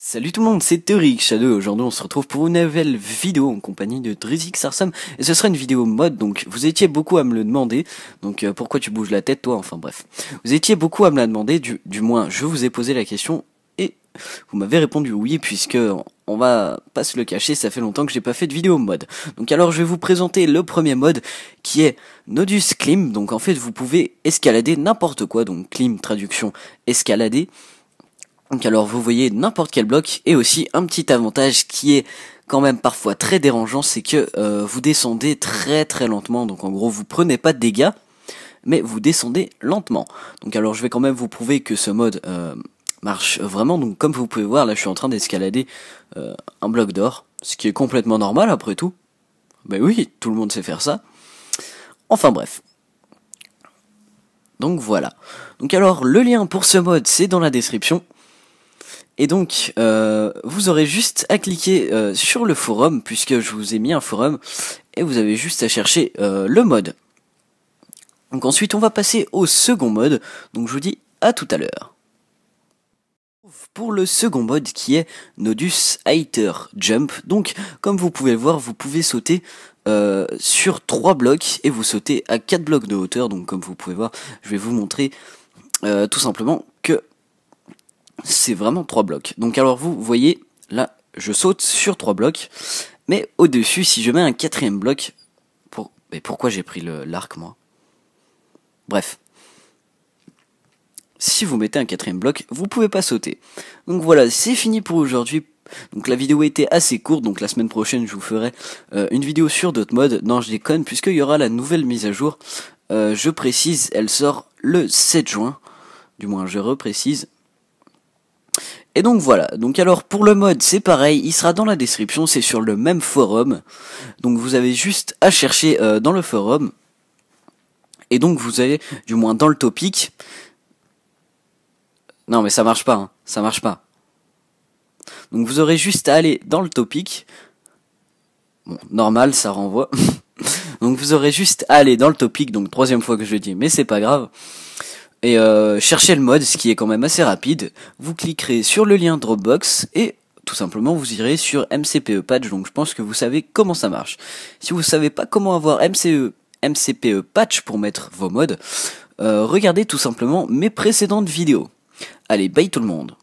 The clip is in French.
Salut tout le monde, c'est Théorique Shadow. Aujourd'hui, on se retrouve pour une nouvelle vidéo en compagnie de Drizzy Sarsam. Et ce sera une vidéo mode, donc vous étiez beaucoup à me le demander. Donc euh, pourquoi tu bouges la tête, toi Enfin bref. Vous étiez beaucoup à me la demander, du, du moins, je vous ai posé la question vous m'avez répondu oui, puisque on va pas se le cacher, ça fait longtemps que j'ai pas fait de vidéo mode. Donc alors je vais vous présenter le premier mode qui est Nodus Climb. Donc en fait vous pouvez escalader n'importe quoi, donc climb traduction escalader. Donc alors vous voyez n'importe quel bloc et aussi un petit avantage qui est quand même parfois très dérangeant, c'est que euh, vous descendez très très lentement. Donc en gros vous prenez pas de dégâts mais vous descendez lentement. Donc alors je vais quand même vous prouver que ce mode euh, marche vraiment. Donc comme vous pouvez voir, là je suis en train d'escalader euh, un bloc d'or, ce qui est complètement normal après tout. Ben oui, tout le monde sait faire ça. Enfin bref. Donc voilà. Donc alors le lien pour ce mode c'est dans la description. Et donc euh, vous aurez juste à cliquer euh, sur le forum puisque je vous ai mis un forum et vous avez juste à chercher le mode. Donc ensuite on va passer au second mode. Donc je vous dis à tout à l'heure pour le second mode qui est Nodus Hater Jump. Donc comme vous pouvez le voir, vous pouvez sauter euh, sur 3 blocs et vous sautez à 4 blocs de hauteur. Donc comme vous pouvez voir, je vais vous montrer euh, tout simplement que c'est vraiment 3 blocs. Donc alors vous voyez là, je saute sur 3 blocs, mais au-dessus, si je mets un quatrième bloc, pour... mais pourquoi j'ai pris l'arc moi Bref, si vous mettez un quatrième bloc, vous pouvez pas sauter. Donc voilà, c'est fini pour aujourd'hui. Donc la vidéo était assez courte, donc la semaine prochaine je vous ferai euh, une vidéo sur d'autres modes. Non, je déconne, puisqu'il y aura la nouvelle mise à jour. Euh, je précise, elle sort le 7 juin. Du moins, je reprécise. Et donc voilà, donc alors pour le mode c'est pareil, il sera dans la description, c'est sur le même forum. Donc vous avez juste à chercher euh, dans le forum. Et donc vous allez du moins dans le topic, non, mais ça marche pas, hein. ça marche pas. Donc vous aurez juste à aller dans le topic. Bon, normal, ça renvoie. donc vous aurez juste à aller dans le topic, donc troisième fois que je le dis, mais c'est pas grave. Et euh, cherchez le mode, ce qui est quand même assez rapide. Vous cliquerez sur le lien Dropbox et tout simplement vous irez sur MCPE Patch, donc je pense que vous savez comment ça marche. Si vous savez pas comment avoir MCE, MCPE Patch pour mettre vos modes, euh, regardez tout simplement mes précédentes vidéos. Allez, bye tout le monde